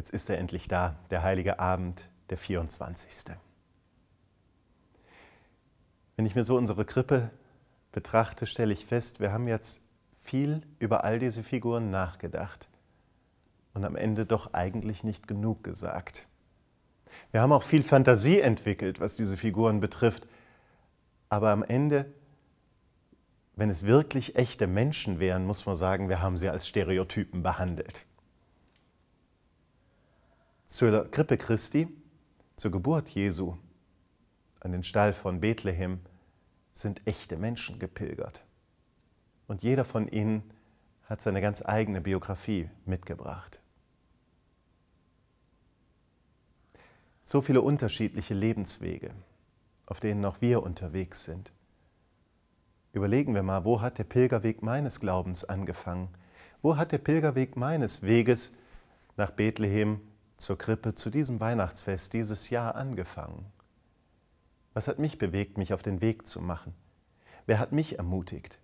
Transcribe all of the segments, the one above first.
Jetzt ist er endlich da, der heilige Abend, der 24. Wenn ich mir so unsere Krippe betrachte, stelle ich fest, wir haben jetzt viel über all diese Figuren nachgedacht und am Ende doch eigentlich nicht genug gesagt. Wir haben auch viel Fantasie entwickelt, was diese Figuren betrifft, aber am Ende, wenn es wirklich echte Menschen wären, muss man sagen, wir haben sie als Stereotypen behandelt zur Krippe Christi, zur Geburt Jesu, an den Stall von Bethlehem, sind echte Menschen gepilgert. Und jeder von ihnen hat seine ganz eigene Biografie mitgebracht. So viele unterschiedliche Lebenswege, auf denen auch wir unterwegs sind. Überlegen wir mal, wo hat der Pilgerweg meines Glaubens angefangen? Wo hat der Pilgerweg meines Weges nach Bethlehem zur Krippe zu diesem Weihnachtsfest dieses Jahr angefangen? Was hat mich bewegt, mich auf den Weg zu machen? Wer hat mich ermutigt?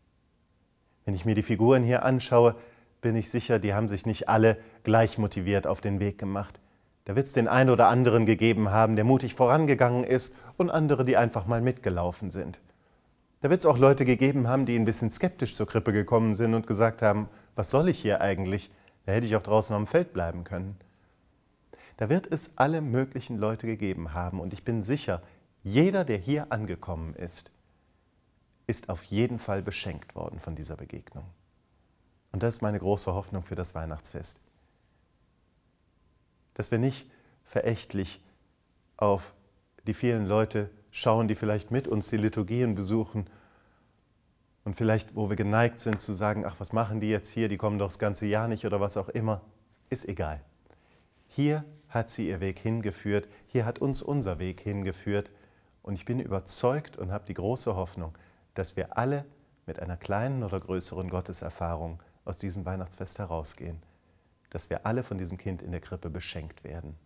Wenn ich mir die Figuren hier anschaue, bin ich sicher, die haben sich nicht alle gleich motiviert auf den Weg gemacht. Da wird es den einen oder anderen gegeben haben, der mutig vorangegangen ist und andere, die einfach mal mitgelaufen sind. Da wird es auch Leute gegeben haben, die ein bisschen skeptisch zur Krippe gekommen sind und gesagt haben, was soll ich hier eigentlich? Da hätte ich auch draußen am Feld bleiben können. Da wird es alle möglichen Leute gegeben haben und ich bin sicher, jeder, der hier angekommen ist, ist auf jeden Fall beschenkt worden von dieser Begegnung. Und das ist meine große Hoffnung für das Weihnachtsfest. Dass wir nicht verächtlich auf die vielen Leute schauen, die vielleicht mit uns die Liturgien besuchen und vielleicht, wo wir geneigt sind zu sagen, ach, was machen die jetzt hier, die kommen doch das ganze Jahr nicht oder was auch immer, ist egal. Hier hat sie ihr Weg hingeführt, hier hat uns unser Weg hingeführt. Und ich bin überzeugt und habe die große Hoffnung, dass wir alle mit einer kleinen oder größeren Gotteserfahrung aus diesem Weihnachtsfest herausgehen, dass wir alle von diesem Kind in der Krippe beschenkt werden.